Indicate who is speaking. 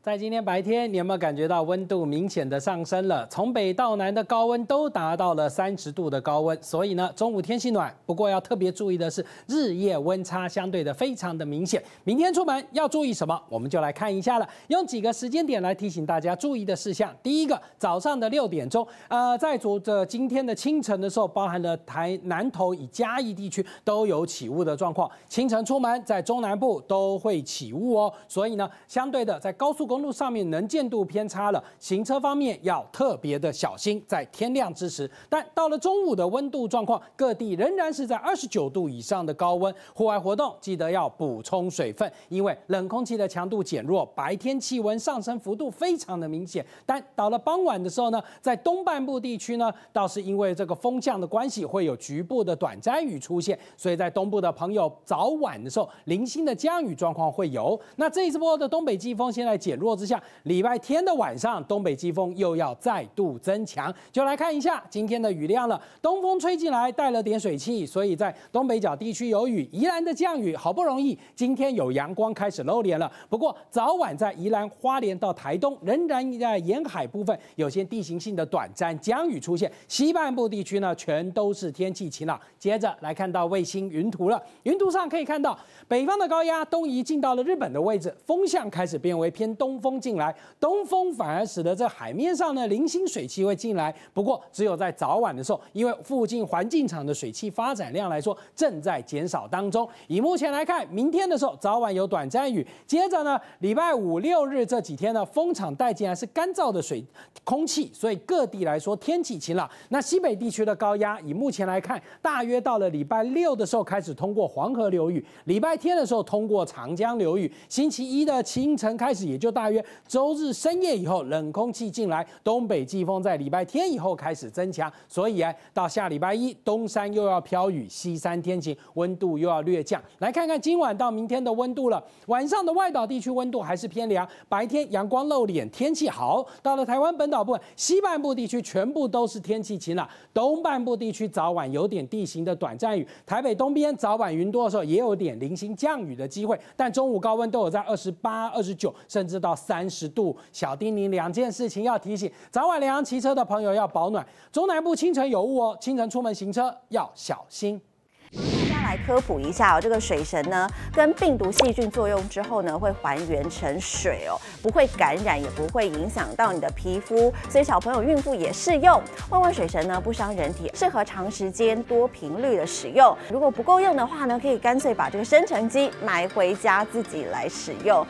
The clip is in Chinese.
Speaker 1: 在今天白天，你有没有感觉到温度明显的上升了？从北到南的高温都达到了三十度的高温，所以呢，中午天气暖。不过要特别注意的是，日夜温差相对的非常的明显。明天出门要注意什么？我们就来看一下了。用几个时间点来提醒大家注意的事项。第一个，早上的六点钟，呃，在昨的今天的清晨的时候，包含了台南头以嘉义地区都有起雾的状况。清晨出门，在中南部都会起雾哦。所以呢，相对的，在高速。公路上面能见度偏差了，行车方面要特别的小心，在天亮之时。但到了中午的温度状况，各地仍然是在二十九度以上的高温，户外活动记得要补充水分，因为冷空气的强度减弱，白天气温上升幅度非常的明显。但到了傍晚的时候呢，在东半部地区呢，倒是因为这个风向的关系，会有局部的短暂雨出现，所以在东部的朋友早晚的时候，零星的降雨状况会有。那这一次波的东北季风先来解。弱之下，礼拜天的晚上，东北季风又要再度增强，就来看一下今天的雨量了。东风吹进来，带了点水汽，所以在东北角地区有雨。宜兰的降雨好不容易，今天有阳光开始露脸了。不过早晚在宜兰花莲到台东，仍然在沿海部分有些地形性的短暂降雨出现。西半部地区呢，全都是天气晴朗。接着来看到卫星云图了，云图上可以看到北方的高压东移进到了日本的位置，风向开始变为偏东。东风进来，东风反而使得这海面上呢零星水汽会进来。不过只有在早晚的时候，因为附近环境场的水汽发展量来说正在减少当中。以目前来看，明天的时候早晚有短暂雨。接着呢，礼拜五六日这几天呢，风场带进来是干燥的水空气，所以各地来说天气晴朗。那西北地区的高压以目前来看，大约到了礼拜六的时候开始通过黄河流域，礼拜天的时候通过长江流域，星期一的清晨开始也就到。大约周日深夜以后，冷空气进来，东北季风在礼拜天以后开始增强，所以啊，到下礼拜一，东山又要飘雨，西山天晴，温度又要略降。来看看今晚到明天的温度了。晚上的外岛地区温度还是偏凉，白天阳光露脸，天气好。到了台湾本岛部分，西半部地区全部都是天气晴朗，东半部地区早晚有点地形的短暂雨。台北东边早晚云多的时候也有点零星降雨的机会，但中午高温都有在二十八、二十九，甚至到。到三十度，小叮咛两件事情要提醒：早晚凉骑车的朋友要保暖；中南部清晨有雾哦，清晨出门行车要小心。家来科普
Speaker 2: 一下哦，这个水神呢，跟病毒细菌作用之后呢，会还原成水哦，不会感染，也不会影响到你的皮肤，所以小朋友、孕妇也适用。万万水神呢，不伤人体，适合长时间、多频率的使用。如果不够用的话呢，可以干脆把这个生成机买回家自己来使用。